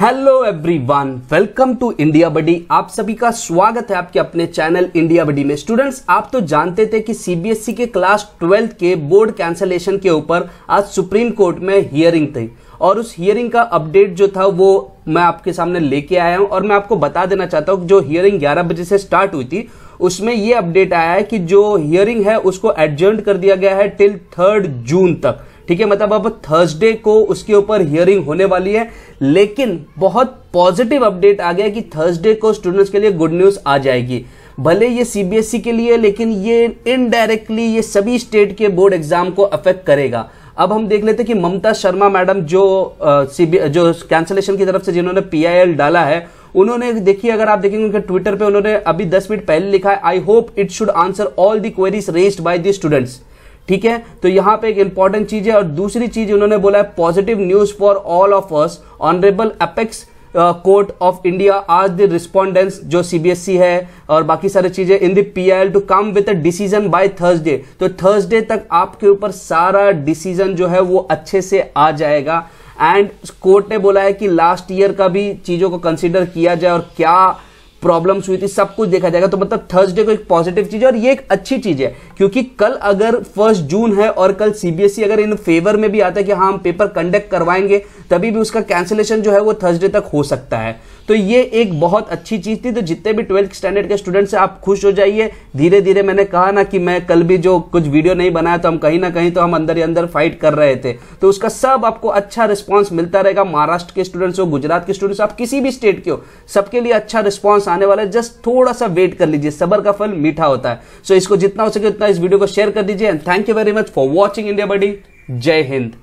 hello everyone welcome to India buddy आप सभी का स्वागत है आपके अपने चैनल इंडिया बडी में स्टूडेंट्स आप तो जानते थे कि सीबीएसई e के क्लास ट्वेल्थ के बोर्ड कैंसलेशन के ऊपर आज सुप्रीम कोर्ट में हियरिंग थी और उस हियरिंग का अपडेट जो था वो मैं आपके सामने लेके आया हूं और मैं आपको बता देना चाहता हूं जो हियरिंग ग्यारह बजे से स्टार्ट हुई थी उसमें ये अपडेट आया है कि जो हियरिंग है उसको एडजर्न कर दिया गया है टिल थर्ड जून तक ठीक है मतलब अब थर्सडे को उसके ऊपर हियरिंग होने वाली है लेकिन बहुत पॉजिटिव अपडेट आ गया कि थर्सडे को स्टूडेंट्स के लिए गुड न्यूज आ जाएगी भले ये सीबीएसई e के लिए लेकिन ये इनडायरेक्टली ये सभी स्टेट के बोर्ड एग्जाम को अफेक्ट करेगा अब हम देख लेते कि ममता शर्मा मैडम जो सीबी जो कैंसलेशन की तरफ से जिन्होंने पीआईएल डाला है उन्होंने देखिए अगर आप देखेंगे उनके ट्विटर पे उन्होंने अभी 10 मिनट पहले लिखा है I hope it should answer all the queries raised by the students ठीक है तो यहां पे एक इंपॉर्टेंट चीज है और दूसरी चीज उन्होंने बोला है positive news for all of us honourable apex court of India आज द रिस्पॉन्डेंस जो सीबीएसई e है और बाकी सारी चीजें in the L to come with a decision by Thursday तो थर्सडे तक आपके ऊपर सारा डिसीजन जो है वो अच्छे से आ जाएगा एंड कोर्ट ने बोला है कि लास्ट ईयर का भी चीजों को कंसिडर किया जाए और क्या प्रॉब्लम्स हुई थी सब कुछ देखा जाएगा तो मतलब थर्सडे को एक पॉजिटिव चीज है और ये एक अच्छी चीज है क्योंकि कल अगर फर्स्ट जून है और कल सीबीएसई e अगर इन फेवर में भी आता है कि हाँ हम पेपर कंडक्ट करवाएंगे तभी भी उसका कैंसिलेशन जो है वो थर्सडे तक हो सकता है तो ये एक बहुत अच्छी चीज थी तो जितने भी ट्वेल्थ स्टैंडर्ड के स्टूडेंट्स हैं आप खुश हो जाइए धीरे धीरे मैंने कहा ना कि मैं कल भी जो कुछ वीडियो नहीं बनाया तो हम कहीं ना कहीं तो हम अंदर ही अंदर फाइट कर रहे थे तो उसका सब आपको अच्छा रिस्पॉन्स मिलता रहेगा महाराष्ट्र के स्टूडेंट्स हो गुजरात के स्टूडेंट्स आप किसी भी स्टेट के हो सबके लिए अच्छा रिस्पॉन्स आने वाला है जस्ट थोड़ा सा वेट कर लीजिए सबर का फल मीठा होता है सो so, इसको जितना हो सके उतना इस वीडियो को शेयर कर दीजिए and thank you very much for watching India buddy जय हिंद